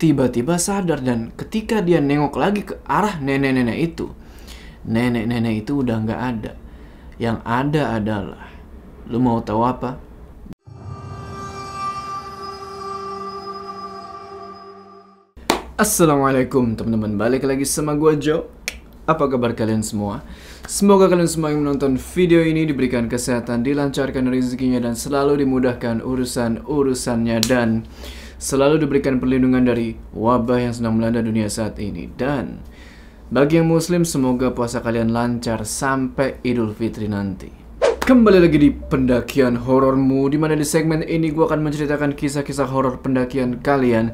tiba-tiba sadar dan ketika dia nengok lagi ke arah nenek-nenek itu, nenek-nenek itu udah nggak ada. Yang ada adalah, lu mau tahu apa? Assalamualaikum teman-teman, balik lagi sama gua Jo. Apa kabar kalian semua? Semoga kalian semua yang menonton video ini diberikan kesehatan, dilancarkan rezekinya dan selalu dimudahkan urusan-urusannya dan selalu diberikan perlindungan dari wabah yang sedang melanda dunia saat ini. Dan bagi yang muslim semoga puasa kalian lancar sampai Idul Fitri nanti. Kembali lagi di pendakian horormu dimana di segmen ini gue akan menceritakan kisah-kisah horor pendakian kalian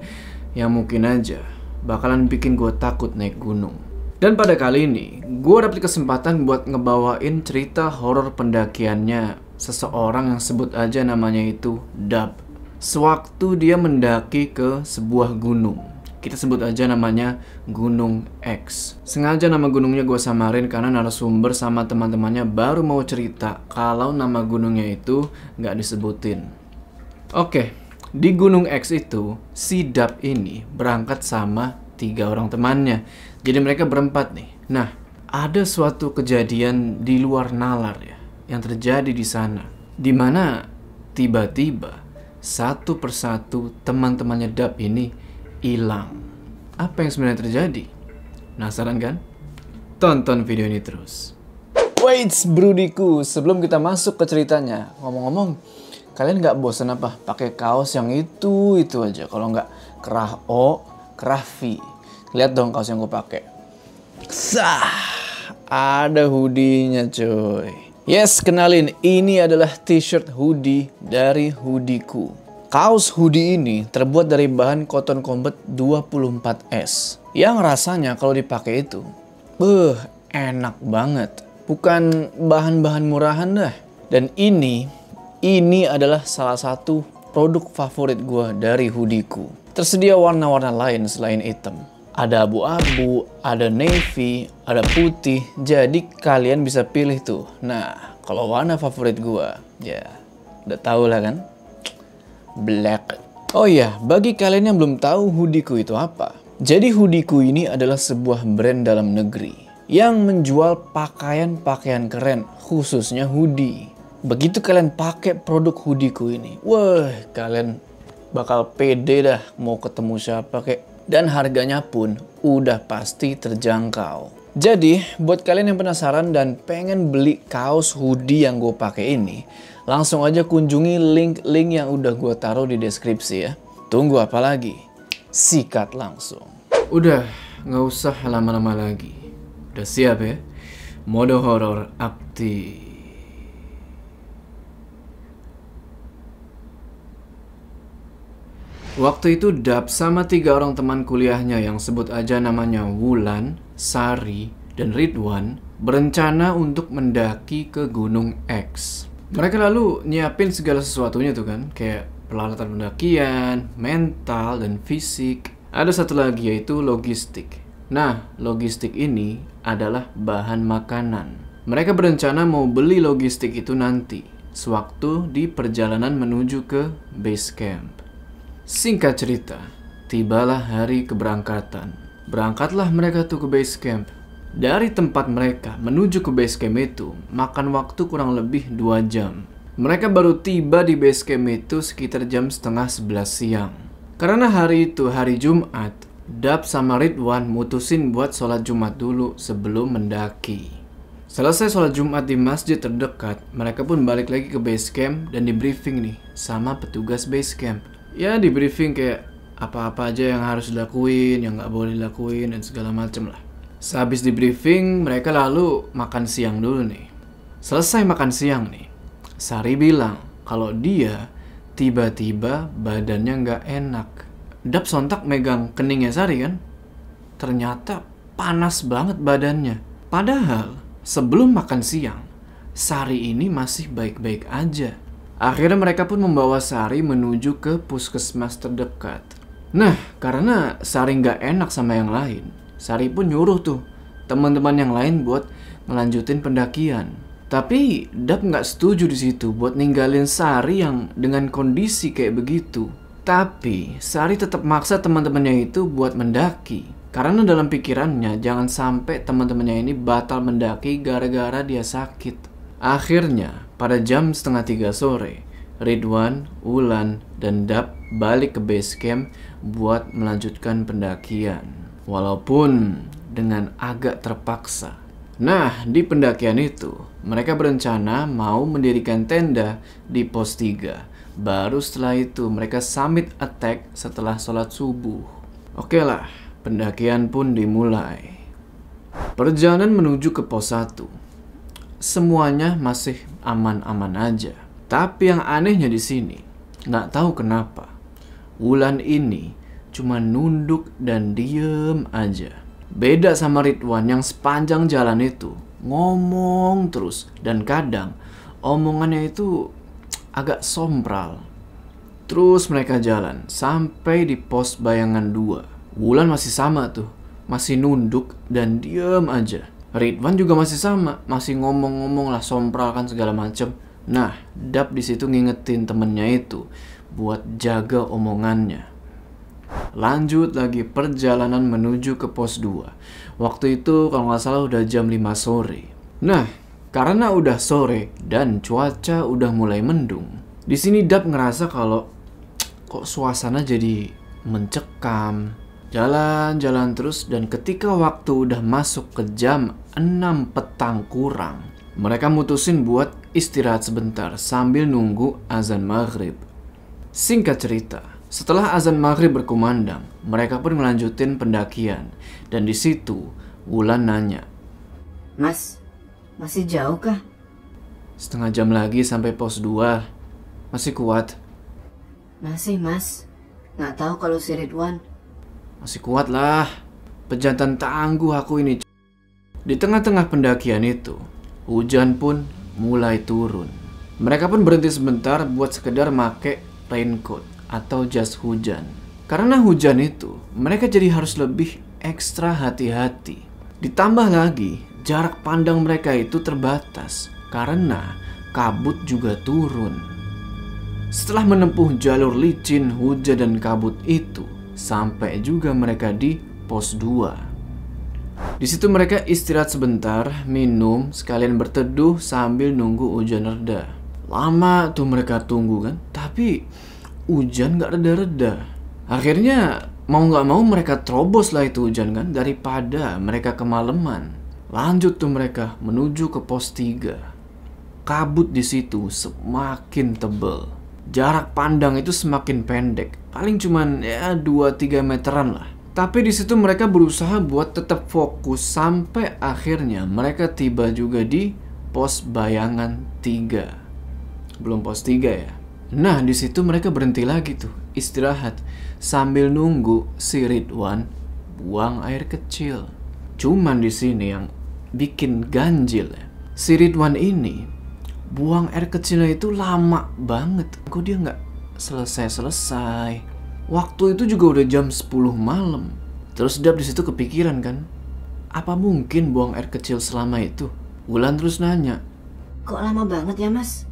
yang mungkin aja bakalan bikin gue takut naik gunung. Dan pada kali ini, gue dapet kesempatan buat ngebawain cerita horor pendakiannya seseorang yang sebut aja namanya itu Dab sewaktu dia mendaki ke sebuah gunung. Kita sebut aja namanya Gunung X. Sengaja nama gunungnya gue samarin karena narasumber sama teman-temannya baru mau cerita kalau nama gunungnya itu nggak disebutin. Oke, di Gunung X itu, Sidap ini berangkat sama tiga orang temannya. Jadi mereka berempat nih. Nah, ada suatu kejadian di luar nalar ya, yang terjadi di sana. Dimana tiba-tiba satu persatu teman-temannya Dab ini hilang. Apa yang sebenarnya terjadi? Penasaran kan? Tonton video ini terus. Wait, brudiku, sebelum kita masuk ke ceritanya, ngomong-ngomong, kalian nggak bosan apa pakai kaos yang itu itu aja? Kalau nggak kerah O, kerah V. Lihat dong kaos yang gue pakai. Sah, ada hoodie-nya, cuy. Yes, kenalin, ini adalah t-shirt hoodie dari Hoodiku. Kaos hoodie ini terbuat dari bahan cotton combat 24S. Yang rasanya kalau dipakai itu, beuh, enak banget. Bukan bahan-bahan murahan dah. Dan ini, ini adalah salah satu produk favorit gua dari Hoodiku. Tersedia warna-warna lain selain hitam ada abu-abu, ada navy, ada putih. Jadi kalian bisa pilih tuh. Nah, kalau warna favorit gua, ya udah tau lah kan? Black. Oh iya, bagi kalian yang belum tahu hoodieku itu apa. Jadi hoodieku ini adalah sebuah brand dalam negeri yang menjual pakaian-pakaian keren, khususnya hoodie. Begitu kalian pakai produk hoodieku ini, wah kalian bakal pede dah mau ketemu siapa kayak dan harganya pun udah pasti terjangkau. Jadi, buat kalian yang penasaran dan pengen beli kaos hoodie yang gue pakai ini, langsung aja kunjungi link-link yang udah gue taruh di deskripsi ya. Tunggu apa lagi? Sikat langsung. Udah, nggak usah lama-lama lagi. Udah siap ya? Mode horor aktif. Waktu itu Dap sama tiga orang teman kuliahnya yang sebut aja namanya Wulan, Sari, dan Ridwan berencana untuk mendaki ke Gunung X. Mereka lalu nyiapin segala sesuatunya tuh kan, kayak peralatan pendakian, mental, dan fisik. Ada satu lagi yaitu logistik. Nah, logistik ini adalah bahan makanan. Mereka berencana mau beli logistik itu nanti, sewaktu di perjalanan menuju ke base camp. Singkat cerita, tibalah hari keberangkatan. Berangkatlah mereka tuh ke base camp. Dari tempat mereka menuju ke base camp itu, makan waktu kurang lebih 2 jam. Mereka baru tiba di base camp itu sekitar jam setengah sebelas siang. Karena hari itu hari Jumat, Dab sama Ridwan mutusin buat sholat Jumat dulu sebelum mendaki. Selesai sholat Jumat di masjid terdekat, mereka pun balik lagi ke base camp dan di briefing nih sama petugas base camp ya di briefing kayak apa-apa aja yang harus dilakuin, yang nggak boleh dilakuin dan segala macem lah. Sehabis di briefing, mereka lalu makan siang dulu nih. Selesai makan siang nih, Sari bilang kalau dia tiba-tiba badannya nggak enak. Dap sontak megang keningnya Sari kan? Ternyata panas banget badannya. Padahal sebelum makan siang, Sari ini masih baik-baik aja. Akhirnya mereka pun membawa Sari menuju ke puskesmas terdekat. Nah, karena Sari nggak enak sama yang lain, Sari pun nyuruh tuh teman-teman yang lain buat ngelanjutin pendakian. Tapi Dap nggak setuju di situ buat ninggalin Sari yang dengan kondisi kayak begitu. Tapi Sari tetap maksa teman-temannya itu buat mendaki. Karena dalam pikirannya jangan sampai teman-temannya ini batal mendaki gara-gara dia sakit. Akhirnya pada jam setengah tiga sore, Ridwan, Wulan, dan Dap balik ke base camp buat melanjutkan pendakian. Walaupun dengan agak terpaksa. Nah, di pendakian itu, mereka berencana mau mendirikan tenda di pos tiga. Baru setelah itu, mereka summit attack setelah sholat subuh. Oke lah, pendakian pun dimulai. Perjalanan menuju ke pos satu semuanya masih aman-aman aja. Tapi yang anehnya di sini, nggak tahu kenapa, Wulan ini cuma nunduk dan diem aja. Beda sama Ridwan yang sepanjang jalan itu ngomong terus dan kadang omongannya itu agak sombral. Terus mereka jalan sampai di pos bayangan dua. Wulan masih sama tuh, masih nunduk dan diem aja. Ridwan juga masih sama, masih ngomong-ngomong lah sompral kan segala macem. Nah, Dap di situ ngingetin temennya itu buat jaga omongannya. Lanjut lagi perjalanan menuju ke pos 2. Waktu itu kalau nggak salah udah jam 5 sore. Nah, karena udah sore dan cuaca udah mulai mendung. Di sini Dap ngerasa kalau kok suasana jadi mencekam, Jalan-jalan terus dan ketika waktu udah masuk ke jam 6 petang kurang, mereka mutusin buat istirahat sebentar sambil nunggu azan maghrib. Singkat cerita, setelah azan maghrib berkumandang, mereka pun melanjutin pendakian. Dan di situ, Wulan nanya, Mas, masih jauh kah? Setengah jam lagi sampai pos 2. Masih kuat? Masih, Mas. Nggak tahu kalau si Ridwan masih kuat lah. Pejantan tangguh aku ini. Di tengah-tengah pendakian itu, hujan pun mulai turun. Mereka pun berhenti sebentar buat sekedar make raincoat atau jas hujan. Karena hujan itu, mereka jadi harus lebih ekstra hati-hati. Ditambah lagi, jarak pandang mereka itu terbatas karena kabut juga turun. Setelah menempuh jalur licin, hujan, dan kabut itu, sampai juga mereka di pos 2. Di situ mereka istirahat sebentar, minum, sekalian berteduh sambil nunggu hujan reda. Lama tuh mereka tunggu kan, tapi hujan gak reda-reda. Akhirnya mau gak mau mereka terobos lah itu hujan kan, daripada mereka kemalaman. Lanjut tuh mereka menuju ke pos 3. Kabut di situ semakin tebel. Jarak pandang itu semakin pendek paling cuman ya 2-3 meteran lah. Tapi di situ mereka berusaha buat tetap fokus sampai akhirnya mereka tiba juga di pos bayangan 3. Belum pos 3 ya. Nah, di situ mereka berhenti lagi tuh, istirahat sambil nunggu si Ridwan buang air kecil. Cuman di sini yang bikin ganjil ya. Si Ridwan ini buang air kecilnya itu lama banget. Kok dia nggak selesai-selesai. Waktu itu juga udah jam 10 malam. Terus Dap disitu kepikiran kan, apa mungkin buang air kecil selama itu? Wulan terus nanya. Kok lama banget ya mas?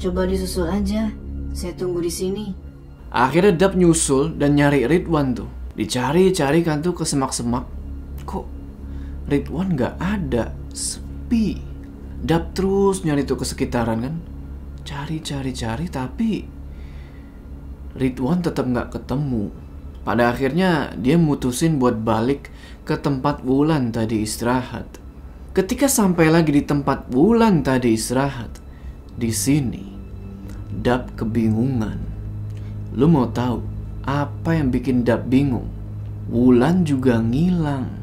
Coba disusul aja, saya tunggu di sini. Akhirnya Dap nyusul dan nyari Ridwan tuh. Dicari-cari kan tuh ke semak-semak. Kok Ridwan gak ada? Sepi. Dap terus nyari tuh ke sekitaran kan. Cari-cari-cari tapi Ridwan tetap nggak ketemu. Pada akhirnya dia mutusin buat balik ke tempat Wulan tadi istirahat. Ketika sampai lagi di tempat Wulan tadi istirahat, di sini Dap kebingungan. Lu mau tahu apa yang bikin Dap bingung? Wulan juga ngilang,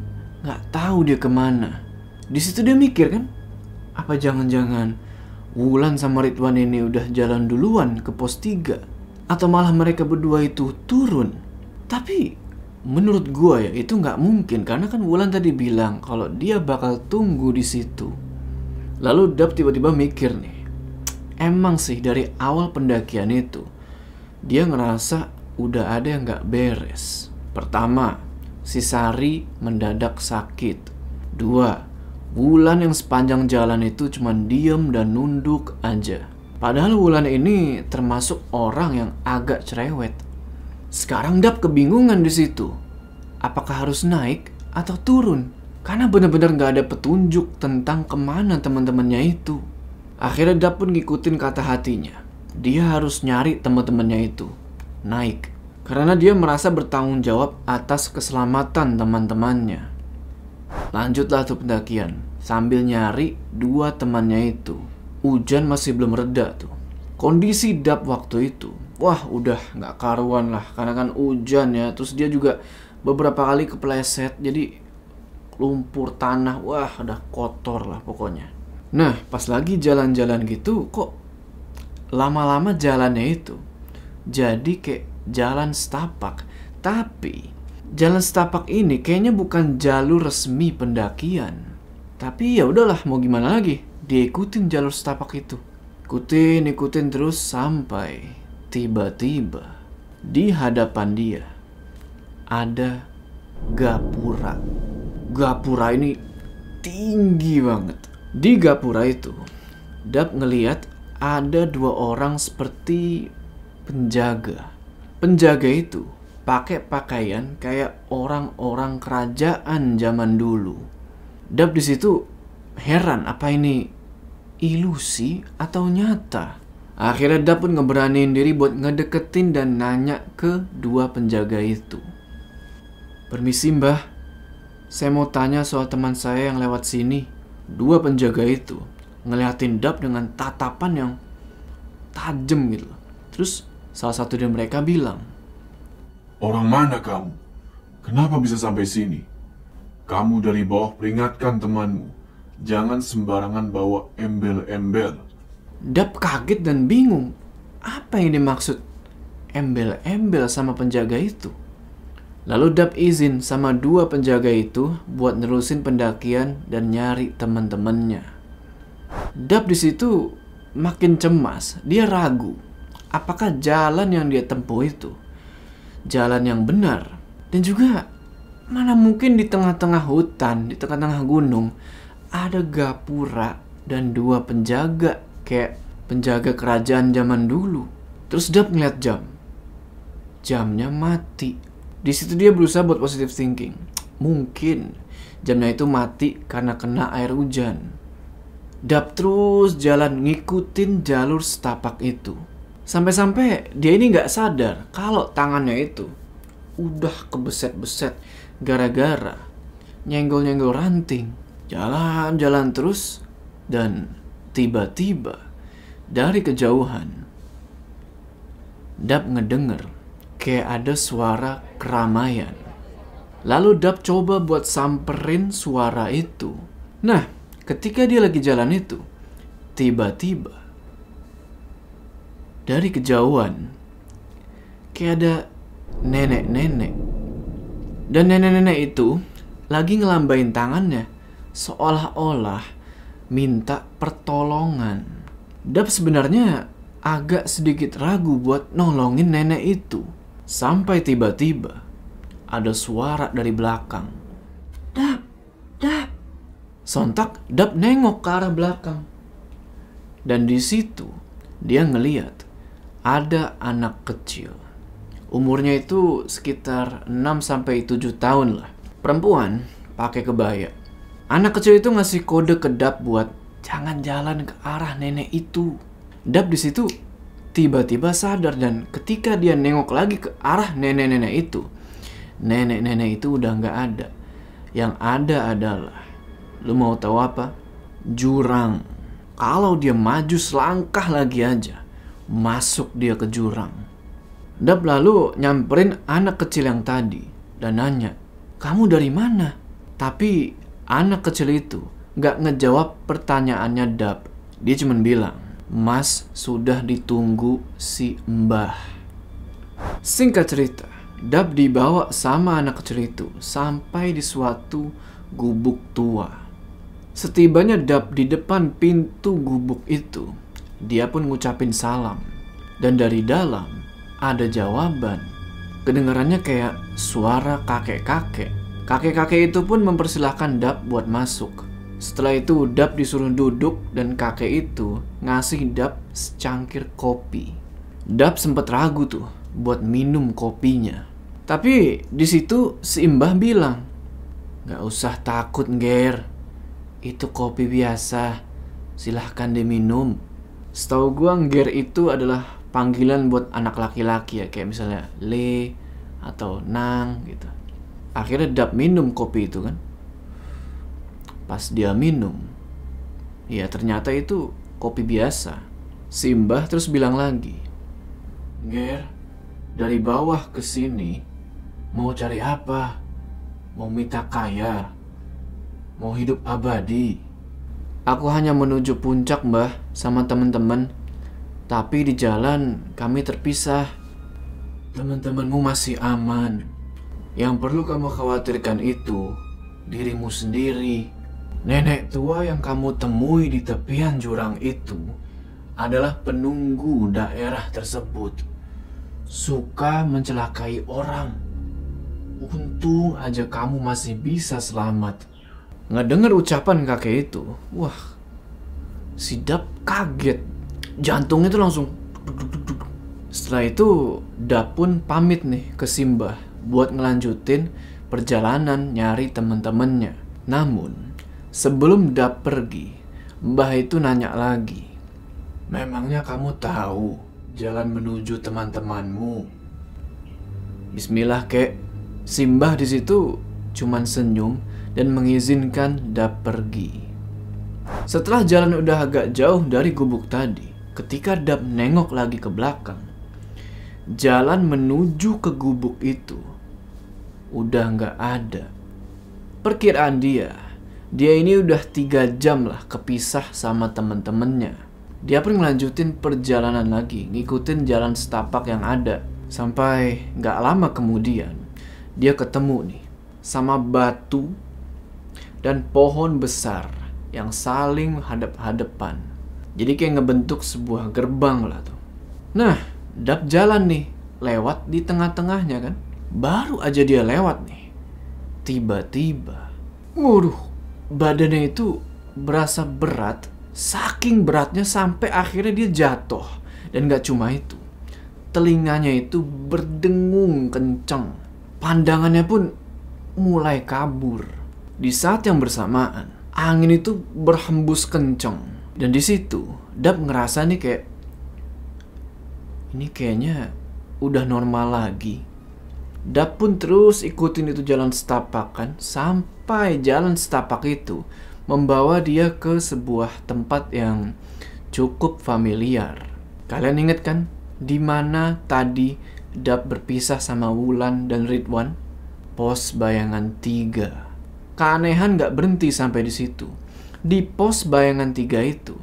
nggak tahu dia kemana. Di situ dia mikir kan, apa jangan-jangan Wulan sama Ridwan ini udah jalan duluan ke pos 3 atau malah mereka berdua itu turun. Tapi menurut gue ya itu nggak mungkin karena kan Wulan tadi bilang kalau dia bakal tunggu di situ. Lalu Dap tiba-tiba mikir nih, emang sih dari awal pendakian itu dia ngerasa udah ada yang nggak beres. Pertama, si Sari mendadak sakit. Dua, Wulan yang sepanjang jalan itu cuman diem dan nunduk aja. Padahal Wulan ini termasuk orang yang agak cerewet. Sekarang Dap kebingungan di situ. Apakah harus naik atau turun? Karena benar-benar gak ada petunjuk tentang kemana teman-temannya itu. Akhirnya Dap pun ngikutin kata hatinya. Dia harus nyari teman-temannya itu. Naik. Karena dia merasa bertanggung jawab atas keselamatan teman-temannya. Lanjutlah tuh pendakian. Sambil nyari dua temannya itu hujan masih belum reda tuh. Kondisi Dap waktu itu, wah udah nggak karuan lah karena kan hujan ya. Terus dia juga beberapa kali kepleset jadi lumpur tanah, wah udah kotor lah pokoknya. Nah pas lagi jalan-jalan gitu kok lama-lama jalannya itu jadi kayak jalan setapak. Tapi jalan setapak ini kayaknya bukan jalur resmi pendakian. Tapi ya udahlah mau gimana lagi diikutin jalur setapak itu. Ikutin, ikutin terus sampai tiba-tiba di hadapan dia ada gapura. Gapura ini tinggi banget. Di gapura itu, Dap ngeliat ada dua orang seperti penjaga. Penjaga itu pakai pakaian kayak orang-orang kerajaan zaman dulu. Dap di situ heran apa ini ilusi atau nyata. Akhirnya Dap pun ngeberaniin diri buat ngedeketin dan nanya ke dua penjaga itu. Permisi mbah, saya mau tanya soal teman saya yang lewat sini. Dua penjaga itu ngeliatin Dap dengan tatapan yang tajam gitu. Terus salah satu dari mereka bilang, Orang mana kamu? Kenapa bisa sampai sini? Kamu dari bawah peringatkan temanmu Jangan sembarangan bawa embel-embel. Dap kaget dan bingung. Apa yang dimaksud embel-embel sama penjaga itu? Lalu Dap izin sama dua penjaga itu buat nerusin pendakian dan nyari teman-temannya. Dap di situ makin cemas, dia ragu. Apakah jalan yang dia tempuh itu jalan yang benar? Dan juga mana mungkin di tengah-tengah hutan, di tengah-tengah gunung, ada gapura dan dua penjaga kayak penjaga kerajaan zaman dulu. Terus Dap ngeliat jam. Jamnya mati. Di situ dia berusaha buat positive thinking. Mungkin jamnya itu mati karena kena air hujan. Dap terus jalan ngikutin jalur setapak itu. Sampai-sampai dia ini nggak sadar kalau tangannya itu udah kebeset-beset gara-gara nyenggol-nyenggol ranting. Jalan-jalan terus dan tiba-tiba dari kejauhan Dap ngedenger kayak ada suara keramaian. Lalu Dap coba buat samperin suara itu. Nah, ketika dia lagi jalan itu, tiba-tiba dari kejauhan kayak ada nenek-nenek. Dan nenek-nenek itu lagi ngelambain tangannya seolah-olah minta pertolongan. Dap sebenarnya agak sedikit ragu buat nolongin nenek itu. Sampai tiba-tiba ada suara dari belakang. Dap, dap. Sontak Dap nengok ke arah belakang. Dan di situ dia ngeliat ada anak kecil. Umurnya itu sekitar 6 sampai 7 tahun lah. Perempuan pakai kebaya Anak kecil itu ngasih kode ke Dap buat jangan jalan ke arah nenek itu. Dap di situ tiba-tiba sadar dan ketika dia nengok lagi ke arah nenek-nenek itu, nenek-nenek itu udah nggak ada. Yang ada adalah, lu mau tahu apa? Jurang. Kalau dia maju selangkah lagi aja, masuk dia ke jurang. Dap lalu nyamperin anak kecil yang tadi dan nanya, kamu dari mana? Tapi Anak kecil itu gak ngejawab pertanyaannya Dap. Dia cuma bilang, Mas sudah ditunggu si Mbah. Singkat cerita, Dap dibawa sama anak kecil itu sampai di suatu gubuk tua. Setibanya Dap di depan pintu gubuk itu, dia pun ngucapin salam. Dan dari dalam ada jawaban. Kedengarannya kayak suara kakek-kakek Kakek-kakek itu pun mempersilahkan Dap buat masuk. Setelah itu Dap disuruh duduk dan kakek itu ngasih Dap secangkir kopi. Dap sempat ragu tuh buat minum kopinya. Tapi di situ si Mbah bilang, Gak usah takut Ger, itu kopi biasa, silahkan diminum. Setahu gua Ger itu adalah panggilan buat anak laki-laki ya, kayak misalnya Le atau Nang gitu akhirnya Dap minum kopi itu kan pas dia minum ya ternyata itu kopi biasa Simbah terus bilang lagi Ger dari bawah ke sini mau cari apa mau minta kaya mau hidup abadi aku hanya menuju puncak mbah sama teman-teman tapi di jalan kami terpisah teman-temanmu masih aman yang perlu kamu khawatirkan itu dirimu sendiri. Nenek tua yang kamu temui di tepian jurang itu adalah penunggu daerah tersebut. Suka mencelakai orang. Untung aja kamu masih bisa selamat. Ngedengar ucapan kakek itu, wah, Sidap kaget. Jantungnya itu langsung. Setelah itu, Dapun pamit nih ke Simbah buat ngelanjutin perjalanan nyari temen-temennya. Namun, sebelum Dap pergi, Mbah itu nanya lagi. Memangnya kamu tahu jalan menuju teman-temanmu? Bismillah, kek. Simbah di situ cuman senyum dan mengizinkan Dap pergi. Setelah jalan udah agak jauh dari gubuk tadi, ketika Dap nengok lagi ke belakang, jalan menuju ke gubuk itu udah nggak ada. Perkiraan dia, dia ini udah tiga jam lah kepisah sama temen-temennya. Dia pun melanjutin perjalanan lagi, ngikutin jalan setapak yang ada. Sampai nggak lama kemudian, dia ketemu nih sama batu dan pohon besar yang saling hadap-hadapan. Jadi kayak ngebentuk sebuah gerbang lah tuh. Nah, dap jalan nih, lewat di tengah-tengahnya kan. Baru aja dia lewat nih. Tiba-tiba, waduh, badannya itu berasa berat, saking beratnya sampai akhirnya dia jatuh. Dan gak cuma itu, telinganya itu berdengung kenceng. Pandangannya pun mulai kabur. Di saat yang bersamaan, angin itu berhembus kenceng. Dan di situ, Dap ngerasa nih kayak ini kayaknya udah normal lagi. Dap pun terus ikutin itu jalan setapak kan sampai jalan setapak itu membawa dia ke sebuah tempat yang cukup familiar. Kalian inget kan dimana tadi Dap berpisah sama Wulan dan Ridwan? Pos bayangan tiga Keanehan gak berhenti sampai di situ. Di pos bayangan tiga itu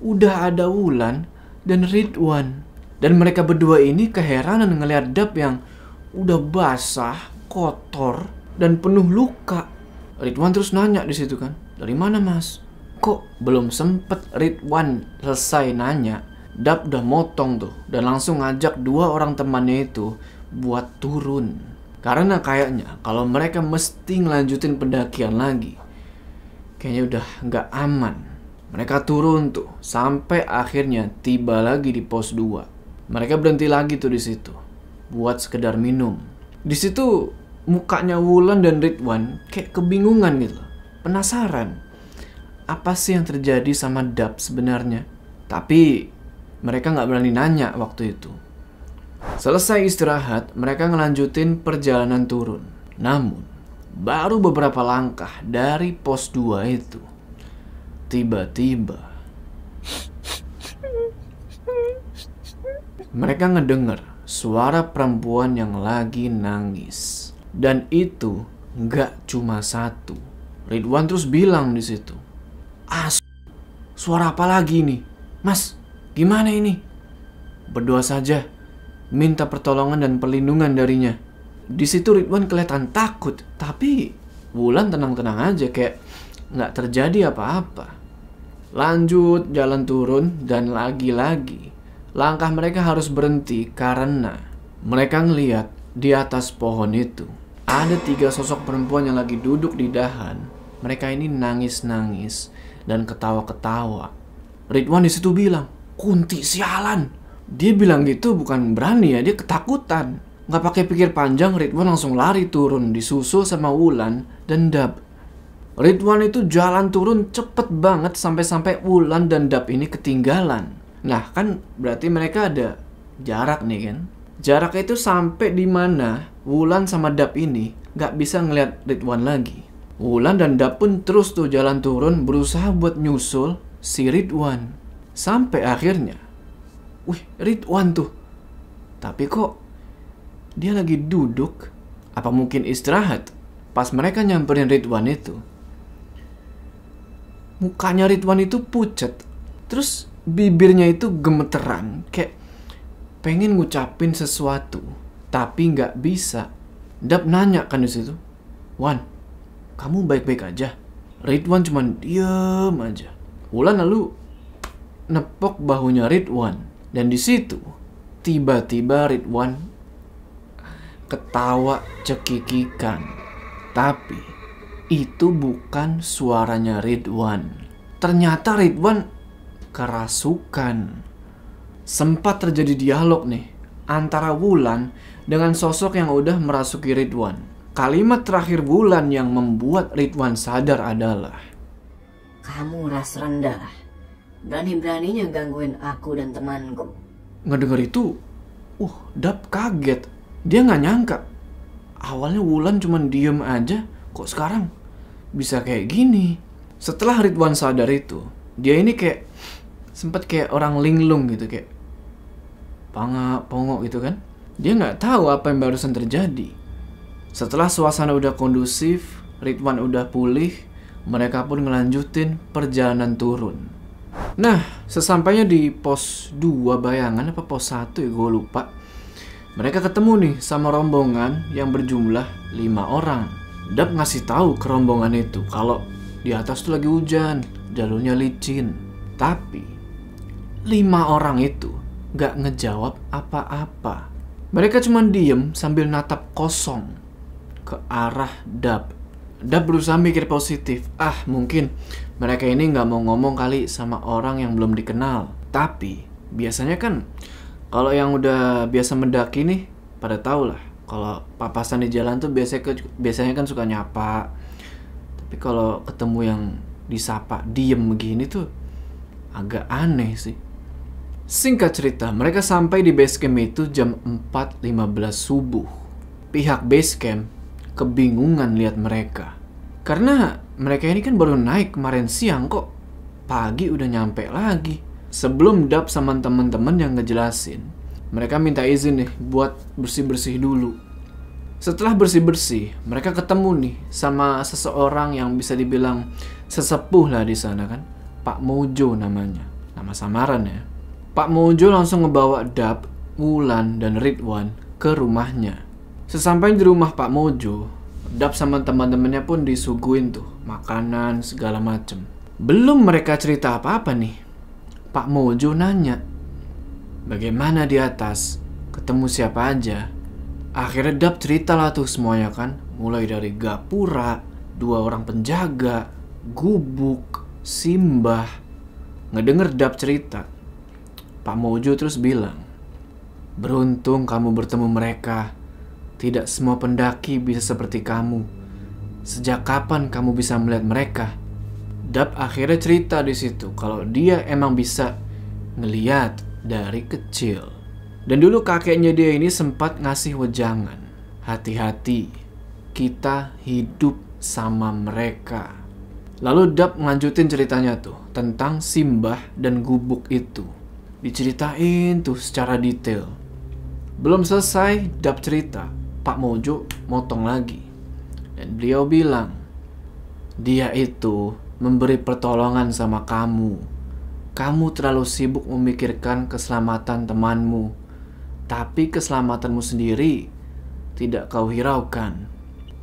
udah ada Wulan dan Ridwan. Dan mereka berdua ini keheranan ngelihat Dap yang udah basah, kotor, dan penuh luka. Ridwan terus nanya di situ kan, dari mana mas? Kok belum sempet Ridwan selesai nanya, Dap udah motong tuh dan langsung ngajak dua orang temannya itu buat turun. Karena kayaknya kalau mereka mesti ngelanjutin pendakian lagi, kayaknya udah nggak aman. Mereka turun tuh sampai akhirnya tiba lagi di pos 2. Mereka berhenti lagi tuh di situ buat sekedar minum. Di situ mukanya Wulan dan Ridwan kayak kebingungan gitu. Penasaran. Apa sih yang terjadi sama Dab sebenarnya? Tapi mereka nggak berani nanya waktu itu. Selesai istirahat, mereka ngelanjutin perjalanan turun. Namun, baru beberapa langkah dari pos 2 itu, tiba-tiba mereka ngedenger suara perempuan yang lagi nangis. Dan itu gak cuma satu. Ridwan terus bilang di situ, As, suara apa lagi ini Mas, gimana ini? Berdoa saja, minta pertolongan dan perlindungan darinya. Di situ Ridwan kelihatan takut, tapi Wulan tenang-tenang aja kayak nggak terjadi apa-apa. Lanjut jalan turun dan lagi-lagi Langkah mereka harus berhenti karena mereka ngeliat di atas pohon itu. Ada tiga sosok perempuan yang lagi duduk di dahan. Mereka ini nangis-nangis dan ketawa-ketawa. Ridwan di situ bilang, Kunti sialan. Dia bilang gitu bukan berani ya, dia ketakutan. Gak pakai pikir panjang, Ridwan langsung lari turun disusul sama Wulan dan Dab. Ridwan itu jalan turun cepet banget sampai-sampai Wulan dan Dab ini ketinggalan. Nah, kan berarti mereka ada jarak nih kan. jarak itu sampai di mana Wulan sama Dap ini nggak bisa ngelihat Ridwan lagi. Wulan dan Dap pun terus tuh jalan turun berusaha buat nyusul si Ridwan. Sampai akhirnya, wih Ridwan tuh. Tapi kok dia lagi duduk? Apa mungkin istirahat? Pas mereka nyamperin Ridwan itu. Mukanya Ridwan itu pucet. Terus bibirnya itu gemeteran kayak pengen ngucapin sesuatu tapi nggak bisa Dap nanya kan di situ Wan kamu baik-baik aja Ridwan cuma diem aja Wulan lalu nepok bahunya Ridwan dan di situ tiba-tiba Ridwan ketawa cekikikan tapi itu bukan suaranya Ridwan ternyata Ridwan kerasukan. Sempat terjadi dialog nih antara Wulan dengan sosok yang udah merasuki Ridwan. Kalimat terakhir Wulan yang membuat Ridwan sadar adalah Kamu ras rendah. Berani-beraninya gangguin aku dan temanku. Ngedenger itu, uh, Dap kaget. Dia nggak nyangka. Awalnya Wulan cuman diem aja, kok sekarang bisa kayak gini. Setelah Ridwan sadar itu, dia ini kayak sempat kayak orang linglung gitu kayak panga pongo gitu kan dia nggak tahu apa yang barusan terjadi setelah suasana udah kondusif Ridwan udah pulih mereka pun ngelanjutin perjalanan turun nah sesampainya di pos 2 bayangan apa pos 1 ya gue lupa mereka ketemu nih sama rombongan yang berjumlah lima orang. Dap ngasih tahu ke rombongan itu kalau di atas tuh lagi hujan, jalurnya licin. Tapi lima orang itu gak ngejawab apa-apa. Mereka cuma diem sambil natap kosong ke arah Dab. Dab berusaha mikir positif. Ah, mungkin mereka ini gak mau ngomong kali sama orang yang belum dikenal. Tapi biasanya kan kalau yang udah biasa mendaki nih pada tau lah. Kalau papasan di jalan tuh biasanya ke, biasanya kan suka nyapa. Tapi kalau ketemu yang disapa diem begini tuh agak aneh sih. Singkat cerita, mereka sampai di base camp itu jam 4.15 subuh. Pihak base camp kebingungan lihat mereka. Karena mereka ini kan baru naik kemarin siang kok. Pagi udah nyampe lagi. Sebelum Dap sama temen-temen yang ngejelasin, mereka minta izin nih buat bersih-bersih dulu. Setelah bersih-bersih, mereka ketemu nih sama seseorang yang bisa dibilang sesepuh lah di sana kan. Pak Mojo namanya. Nama samaran ya. Pak Mojo langsung ngebawa Dap, Wulan, dan Ridwan ke rumahnya. Sesampai di rumah Pak Mojo, Dap sama teman-temannya pun disuguhin tuh makanan segala macem. Belum mereka cerita apa-apa nih. Pak Mojo nanya, bagaimana di atas? Ketemu siapa aja? Akhirnya Dap cerita lah tuh semuanya kan. Mulai dari Gapura, dua orang penjaga, gubuk, simbah. Ngedenger Dap cerita, Pak Mojo terus bilang, Beruntung kamu bertemu mereka. Tidak semua pendaki bisa seperti kamu. Sejak kapan kamu bisa melihat mereka? Dap akhirnya cerita di situ kalau dia emang bisa ngeliat dari kecil. Dan dulu kakeknya dia ini sempat ngasih wejangan. Hati-hati, kita hidup sama mereka. Lalu Dap ngelanjutin ceritanya tuh tentang Simbah dan gubuk itu. Diceritain tuh secara detail. Belum selesai dap cerita, Pak Mojo motong lagi. Dan beliau bilang, dia itu memberi pertolongan sama kamu. Kamu terlalu sibuk memikirkan keselamatan temanmu, tapi keselamatanmu sendiri tidak kau hiraukan.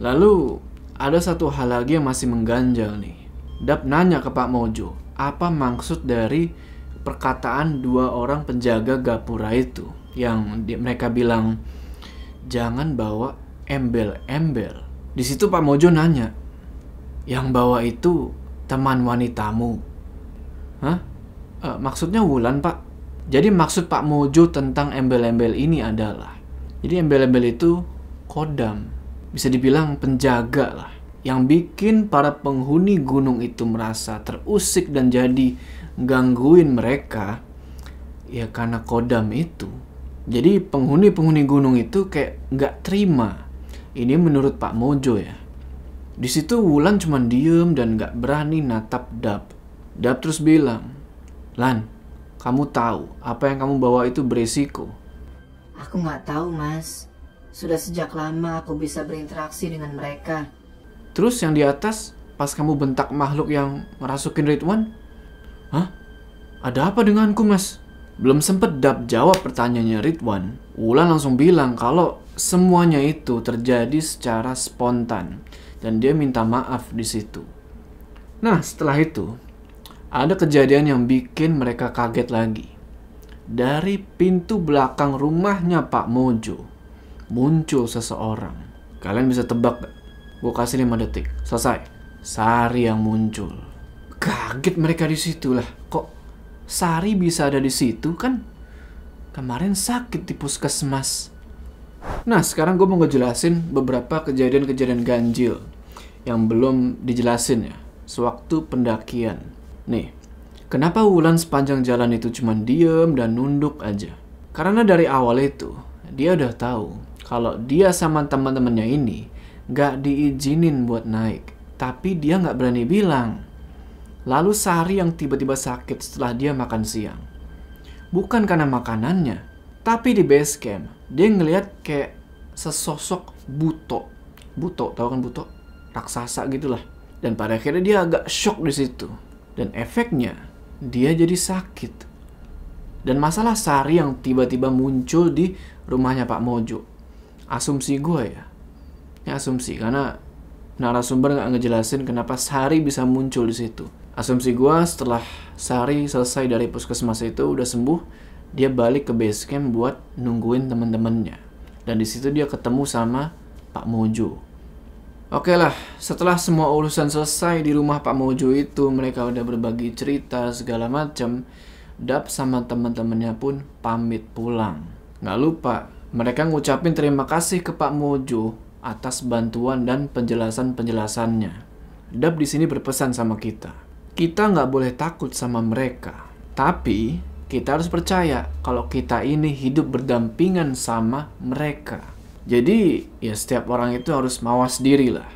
Lalu, ada satu hal lagi yang masih mengganjal nih. Dap nanya ke Pak Mojo, apa maksud dari perkataan dua orang penjaga gapura itu yang di, mereka bilang jangan bawa embel-embel. Di situ Pak Mojo nanya, yang bawa itu teman wanitamu. Hah? E, maksudnya Wulan Pak. Jadi maksud Pak Mojo tentang embel-embel ini adalah, jadi embel-embel itu kodam, bisa dibilang penjaga lah yang bikin para penghuni gunung itu merasa terusik dan jadi gangguin mereka ya karena kodam itu. Jadi penghuni-penghuni gunung itu kayak nggak terima. Ini menurut Pak Mojo ya. Di situ Wulan cuma diem dan nggak berani natap Dap. Dap terus bilang, Lan, kamu tahu apa yang kamu bawa itu beresiko. Aku nggak tahu mas. Sudah sejak lama aku bisa berinteraksi dengan mereka. Terus yang di atas, pas kamu bentak makhluk yang merasukin Ridwan, Hah? Ada apa denganku mas? Belum sempet Dap jawab pertanyaannya Ridwan. Wulan langsung bilang kalau semuanya itu terjadi secara spontan dan dia minta maaf di situ. Nah, setelah itu ada kejadian yang bikin mereka kaget lagi. Dari pintu belakang rumahnya Pak Mojo muncul seseorang. Kalian bisa tebak gak? Gue kasih 5 detik. Selesai. Sari yang muncul kaget mereka di situ lah. Kok Sari bisa ada di situ kan? Kemarin sakit di puskesmas. Nah, sekarang gue mau ngejelasin beberapa kejadian-kejadian ganjil yang belum dijelasin ya, sewaktu pendakian. Nih, kenapa Wulan sepanjang jalan itu cuma diem dan nunduk aja? Karena dari awal itu, dia udah tahu kalau dia sama teman-temannya ini gak diizinin buat naik. Tapi dia gak berani bilang. Lalu Sari yang tiba-tiba sakit setelah dia makan siang. Bukan karena makanannya, tapi di base camp dia ngelihat kayak sesosok buto. Buto, tau kan buto? Raksasa gitulah. Dan pada akhirnya dia agak shock di situ. Dan efeknya, dia jadi sakit. Dan masalah Sari yang tiba-tiba muncul di rumahnya Pak Mojo. Asumsi gue ya. Ini asumsi, karena narasumber nggak ngejelasin kenapa Sari bisa muncul di situ. Asumsi gue setelah Sari selesai dari puskesmas itu udah sembuh, dia balik ke base camp buat nungguin temen-temennya. Dan di situ dia ketemu sama Pak Mojo. Oke okay lah, setelah semua urusan selesai di rumah Pak Mojo itu, mereka udah berbagi cerita segala macam. Dap sama teman-temannya pun pamit pulang. Nggak lupa, mereka ngucapin terima kasih ke Pak Mojo atas bantuan dan penjelasan-penjelasannya. Dab di sini berpesan sama kita. Kita nggak boleh takut sama mereka. Tapi, kita harus percaya kalau kita ini hidup berdampingan sama mereka. Jadi, ya setiap orang itu harus mawas diri lah.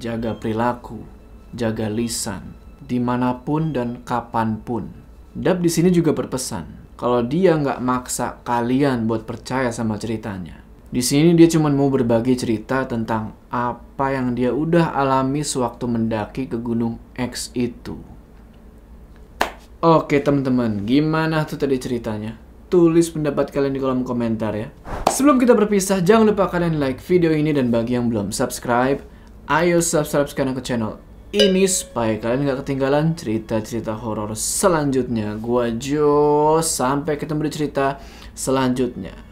Jaga perilaku, jaga lisan, dimanapun dan kapanpun. Dab di sini juga berpesan, kalau dia nggak maksa kalian buat percaya sama ceritanya. Di sini dia cuma mau berbagi cerita tentang apa yang dia udah alami sewaktu mendaki ke Gunung X itu. Oke teman-teman, gimana tuh tadi ceritanya? Tulis pendapat kalian di kolom komentar ya. Sebelum kita berpisah, jangan lupa kalian like video ini dan bagi yang belum subscribe, ayo subscribe sekarang ke channel ini supaya kalian gak ketinggalan cerita-cerita horor selanjutnya. Gua Jo, sampai ketemu di cerita selanjutnya.